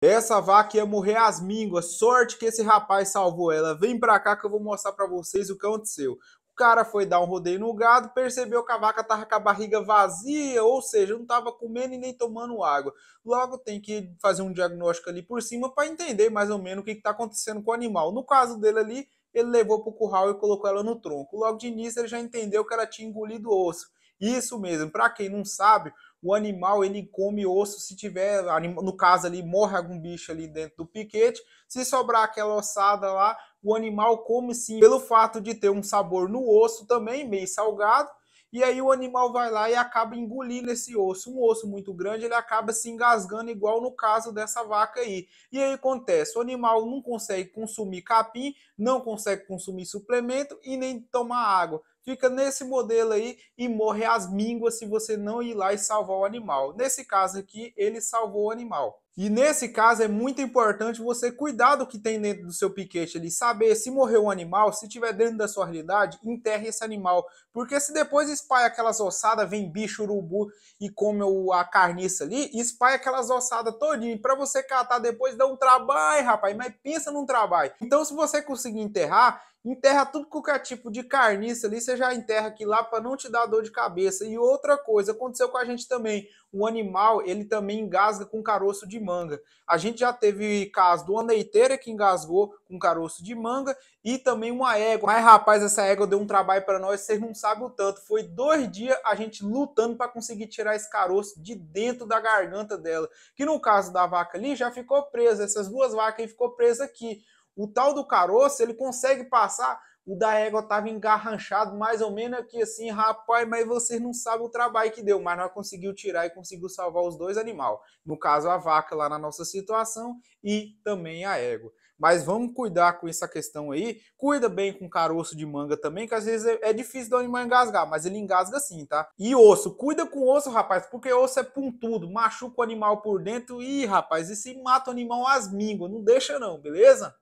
Essa vaca ia morrer às mínguas. Sorte que esse rapaz salvou ela. Vem pra cá que eu vou mostrar pra vocês o que aconteceu. O cara foi dar um rodeio no gado, percebeu que a vaca tava com a barriga vazia, ou seja, não tava comendo e nem tomando água. Logo tem que fazer um diagnóstico ali por cima para entender mais ou menos o que, que tá acontecendo com o animal. No caso dele ali, ele levou pro curral e colocou ela no tronco. Logo de início ele já entendeu que ela tinha engolido osso. Isso mesmo, para quem não sabe, o animal ele come osso se tiver, no caso ali, morre algum bicho ali dentro do piquete, se sobrar aquela ossada lá, o animal come sim, pelo fato de ter um sabor no osso também, meio salgado, e aí o animal vai lá e acaba engolindo esse osso. Um osso muito grande, ele acaba se engasgando, igual no caso dessa vaca aí. E aí acontece, o animal não consegue consumir capim, não consegue consumir suplemento e nem tomar água fica nesse modelo aí e morre as mínguas se você não ir lá e salvar o animal. Nesse caso aqui, ele salvou o animal. E nesse caso é muito importante você cuidar do que tem dentro do seu piquete ali, saber se morreu um animal, se tiver dentro da sua realidade, enterre esse animal, porque se depois espalha aquelas ossadas, vem bicho, urubu e come a carniça ali, espalha aquelas ossadas todinho para você catar depois dá um trabalho, rapaz, mas pensa num trabalho. Então se você conseguir enterrar, enterra tudo com qualquer tipo de carniça ali, você já enterra aqui lá para não te dar dor de cabeça. E outra coisa, aconteceu com a gente também, o animal, ele também engasga com caroço de manga. A gente já teve caso de uma leiteira que engasgou com caroço de manga e também uma égua. Mas, rapaz, essa égua deu um trabalho para nós, vocês não sabem o tanto. Foi dois dias a gente lutando para conseguir tirar esse caroço de dentro da garganta dela. Que no caso da vaca ali, já ficou presa. Essas duas vacas aí ficou presa aqui. O tal do caroço, ele consegue passar o da égua estava engarranchado, mais ou menos aqui assim, rapaz, mas vocês não sabem o trabalho que deu, mas nós conseguiu tirar e conseguiu salvar os dois animais. No caso, a vaca lá na nossa situação e também a égua. Mas vamos cuidar com essa questão aí. Cuida bem com caroço de manga também, que às vezes é, é difícil do animal engasgar, mas ele engasga sim, tá? E osso, cuida com osso, rapaz, porque osso é pontudo, machuca o animal por dentro e, rapaz, e se mata o animal às mínguas, não deixa não, beleza?